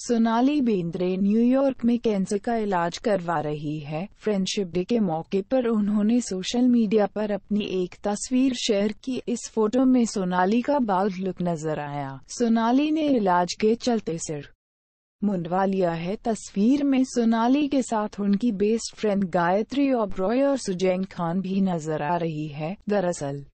Sonali Bendre New York में cancer का इलाज करवा रही है फ्रेंडशिप डे के मौके पर उन्होंने सोशल मीडिया पर अपनी एक तस्वीर शेयर की इस फोटो में सोनाली का बाल लुक नजर आया सोनाली ने इलाज के चलते सिर मुंडवा लिया है तस्वीर में सोनाली के साथ उनकी बेस्ट फ्रेंड गायत्री ओब्रॉय और सुजैन खान भी नजर आ रही है दरअसल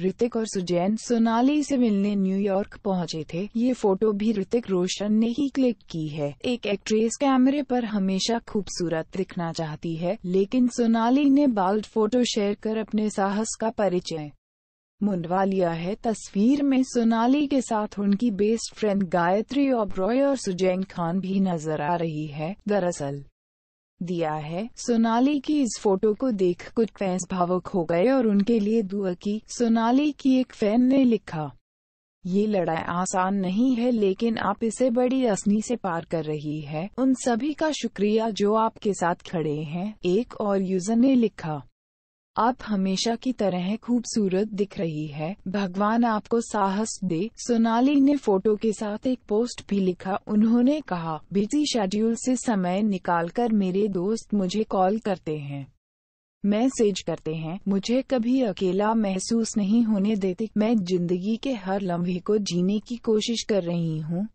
ऋतिक और सुजैन सोनाली से मिलने न्यूयॉर्क पहुंचे थे ये फोटो भी ऋतिक रोशन ने ही क्लिक की है एक एक्ट्रेस कैमरे पर हमेशा खूबसूरत दिखना चाहती है लेकिन सोनाली ने बाल्ड फोटो शेयर कर अपने साहस का परिचय मुंडवा लिया है तस्वीर में सोनाली के साथ उनकी बेस्ट फ्रेंड गायत्री ओब्रॉय और सुजैन खान भी नजर आ रही है दरअसल दिया है सोनाली की इस फोटो को देख कुछ फैंस भावुक हो गए और उनके लिए दुआ की सोनाली की एक फैन ने लिखा ये लड़ाई आसान नहीं है लेकिन आप इसे बड़ी आसनी से पार कर रही है उन सभी का शुक्रिया जो आपके साथ खड़े हैं एक और यूजर ने लिखा आप हमेशा की तरह खूबसूरत दिख रही है भगवान आपको साहस दे सोनाली ने फोटो के साथ एक पोस्ट भी लिखा उन्होंने कहा बिजी शेड्यूल से समय निकालकर मेरे दोस्त मुझे कॉल करते हैं मैसेज करते हैं मुझे कभी अकेला महसूस नहीं होने देते मैं जिंदगी के हर लम्हे को जीने की कोशिश कर रही हूँ